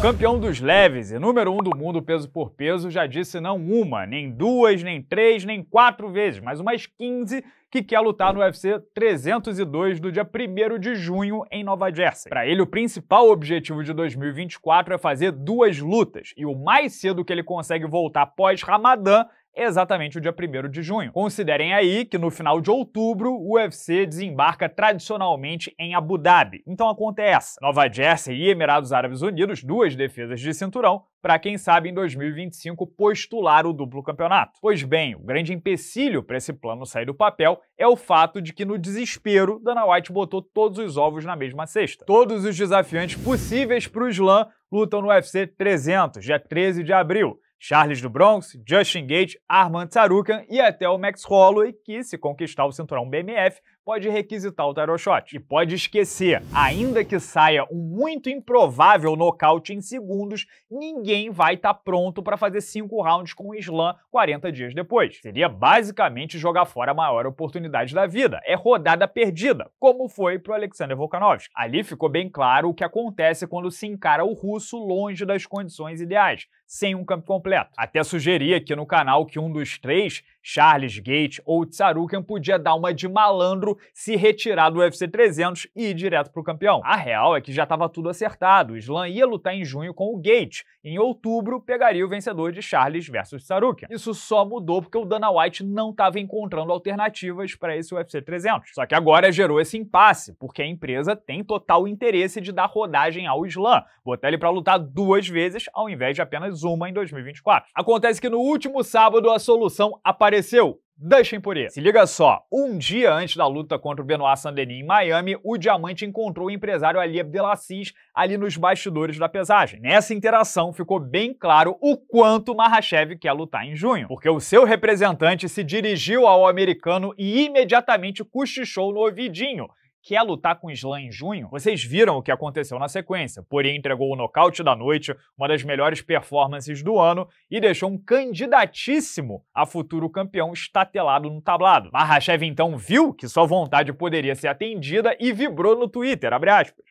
campeão dos leves e número um do mundo peso por peso já disse não uma, nem duas, nem três, nem quatro vezes, mas umas 15 que quer lutar no UFC 302 do dia 1 de junho em Nova Jersey. Para ele, o principal objetivo de 2024 é fazer duas lutas, e o mais cedo que ele consegue voltar pós-Ramadã exatamente o dia 1 de junho. Considerem aí que no final de outubro o UFC desembarca tradicionalmente em Abu Dhabi. Então a conta é essa: Nova Jersey e Emirados Árabes Unidos, duas defesas de cinturão, para quem sabe em 2025 postular o duplo campeonato. Pois bem, o grande empecilho para esse plano sair do papel é o fato de que no desespero Dana White botou todos os ovos na mesma cesta. Todos os desafiantes possíveis para o Slam lutam no UFC 300, dia 13 de abril. Charles do Bronx, Justin Gate, Armand Sarukan e até o Max Holloway, que, se conquistar o cinturão BMF, pode requisitar o tarot shot. E pode esquecer, ainda que saia um muito improvável nocaute em segundos, ninguém vai estar tá pronto para fazer cinco rounds com o slam 40 dias depois. Seria basicamente jogar fora a maior oportunidade da vida. É rodada perdida, como foi o Alexander Volkanovski. Ali ficou bem claro o que acontece quando se encara o russo longe das condições ideais, sem um campo completo. Até sugeria aqui no canal que um dos três Charles Gate ou Tsarukian podia dar uma de malandro se retirar do UFC 300 e ir direto pro campeão. A real é que já estava tudo acertado. O Islam ia lutar em junho com o Gate. Em outubro, pegaria o vencedor de Charles versus Tsarukian. Isso só mudou porque o Dana White não estava encontrando alternativas para esse UFC 300. Só que agora gerou esse impasse, porque a empresa tem total interesse de dar rodagem ao Islam, botar ele para lutar duas vezes ao invés de apenas uma em 2024. Acontece que no último sábado a solução apareceu apareceu? Deixem por aí. Se liga só, um dia antes da luta contra o Benoit Saint-Denis em Miami, o Diamante encontrou o empresário Ali Abdelaziz ali nos bastidores da pesagem. Nessa interação ficou bem claro o quanto Mahashev quer lutar em junho, porque o seu representante se dirigiu ao americano e imediatamente cochichou no ouvidinho quer lutar com o Slam em junho? Vocês viram o que aconteceu na sequência. Poirier entregou o nocaute da noite, uma das melhores performances do ano, e deixou um candidatíssimo a futuro campeão estatelado no tablado. Mahashev então viu que sua vontade poderia ser atendida e vibrou no Twitter,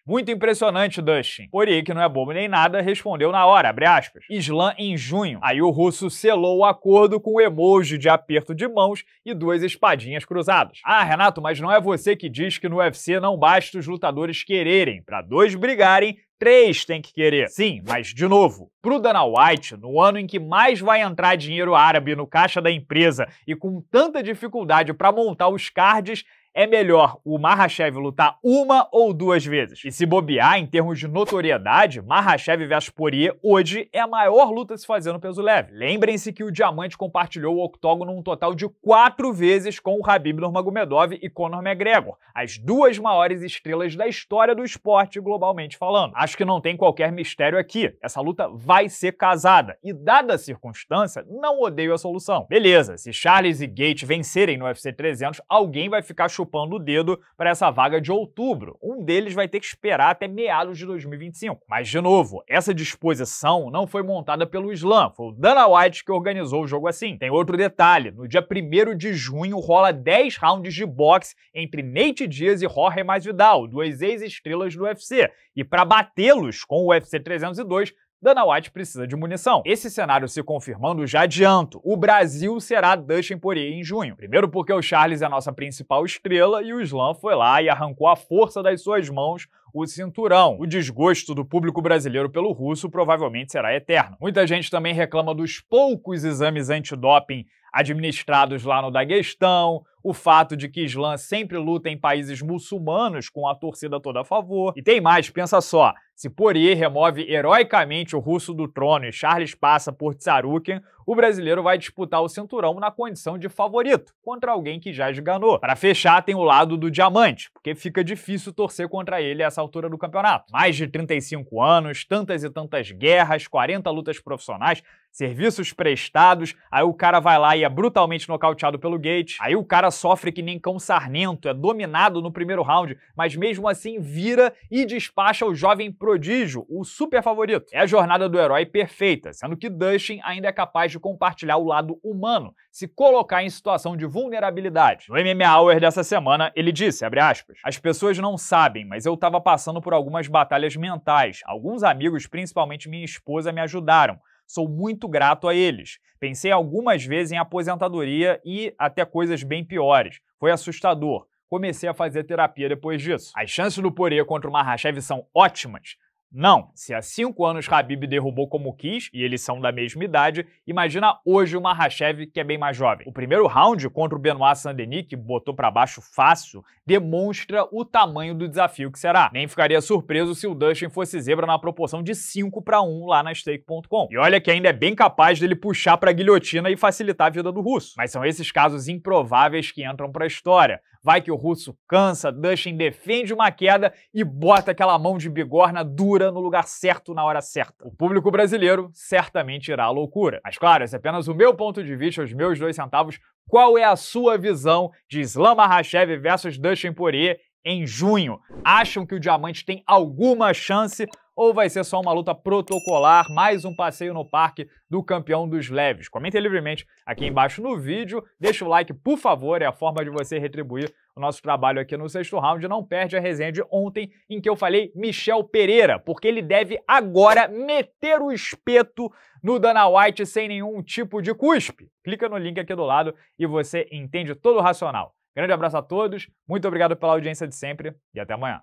Muito impressionante, Dustin. Poirier, que não é bobo nem nada, respondeu na hora, abre aspas. Slam em junho. Aí o russo selou o acordo com o emoji de aperto de mãos e duas espadinhas cruzadas. Ah, Renato, mas não é você que diz que no UFC UFC não basta os lutadores quererem, para dois brigarem, três tem que querer. Sim, mas de novo, pro Dana White, no ano em que mais vai entrar dinheiro árabe no caixa da empresa e com tanta dificuldade para montar os cards, é melhor o Mahashev lutar uma ou duas vezes. E se bobear em termos de notoriedade, Mahashev vs Poirier hoje é a maior luta a se fazer no peso leve. Lembrem-se que o Diamante compartilhou o octógono um total de quatro vezes com o Habib Nurmagomedov e Conor McGregor, as duas maiores estrelas da história do esporte globalmente falando. Acho que não tem qualquer mistério aqui. Essa luta vai ser casada e dada a circunstância, não odeio a solução. Beleza, se Charles e Gate vencerem no UFC 300, alguém vai ficar chupando o dedo para essa vaga de outubro. Um deles vai ter que esperar até meados de 2025. Mas, de novo, essa disposição não foi montada pelo Islã, foi o Dana White que organizou o jogo assim. Tem outro detalhe: no dia 1 de junho rola 10 rounds de boxe entre Nate Diaz e Jorge Masvidal, duas ex-estrelas do UFC. E para batê-los com o UFC 302, Dana White precisa de munição. Esse cenário se confirmando, já adianto, o Brasil será Dustin Poirier em junho. Primeiro porque o Charles é a nossa principal estrela e o Slam foi lá e arrancou a força das suas mãos o cinturão. O desgosto do público brasileiro pelo russo provavelmente será eterno. Muita gente também reclama dos poucos exames antidoping administrados lá no Daguestão, o fato de que Islã sempre luta em países muçulmanos com a torcida toda a favor. E tem mais, pensa só, se Poirier remove heroicamente o russo do trono e Charles passa por Tsarukian, o brasileiro vai disputar o cinturão na condição de favorito, contra alguém que já esganou. Para fechar, tem o lado do diamante, porque fica difícil torcer contra ele a essa altura do campeonato. Mais de 35 anos, tantas e tantas guerras, 40 lutas profissionais, serviços prestados, aí o cara vai lá e é brutalmente nocauteado pelo Gate, aí o cara sofre que nem cão sarnento, é dominado no primeiro round, mas mesmo assim vira e despacha o jovem prodígio, o super favorito. É a jornada do herói perfeita, sendo que Dustin ainda é capaz de compartilhar o lado humano, se colocar em situação de vulnerabilidade. No MMA Hour dessa semana, ele disse, aspas, as pessoas não sabem, mas eu tava passando por algumas batalhas mentais. Alguns amigos, principalmente minha esposa, me ajudaram Sou muito grato a eles. Pensei algumas vezes em aposentadoria e até coisas bem piores. Foi assustador. Comecei a fazer terapia depois disso. As chances do Poria contra o Mahashev são ótimas, não, se há cinco anos Habib derrubou como quis e eles são da mesma idade, imagina hoje o Mahashev, que é bem mais jovem. O primeiro round contra o Benoit Saint-Denis, que botou para baixo fácil, demonstra o tamanho do desafio que será. Nem ficaria surpreso se o Dustin fosse zebra na proporção de 5 para 1 lá na stake.com. E olha que ainda é bem capaz dele puxar para guilhotina e facilitar a vida do russo. Mas são esses casos improváveis que entram para a história. Vai que o russo cansa, Dustin defende uma queda e bota aquela mão de bigorna dura no lugar certo na hora certa. O público brasileiro certamente irá à loucura. Mas claro, esse é apenas o meu ponto de vista, os meus dois centavos. Qual é a sua visão de Islam Makhachev versus Dustin Poirier em junho? Acham que o Diamante tem alguma chance ou vai ser só uma luta protocolar, mais um passeio no parque do campeão dos leves? Comentem livremente aqui embaixo no vídeo, deixa o like, por favor, é a forma de você retribuir o nosso trabalho aqui no sexto round. Não perde a resenha de ontem em que eu falei Michel Pereira, porque ele deve agora meter o espeto no Dana White sem nenhum tipo de cuspe. Clica no link aqui do lado e você entende todo o racional. Grande abraço a todos, muito obrigado pela audiência de sempre e até amanhã.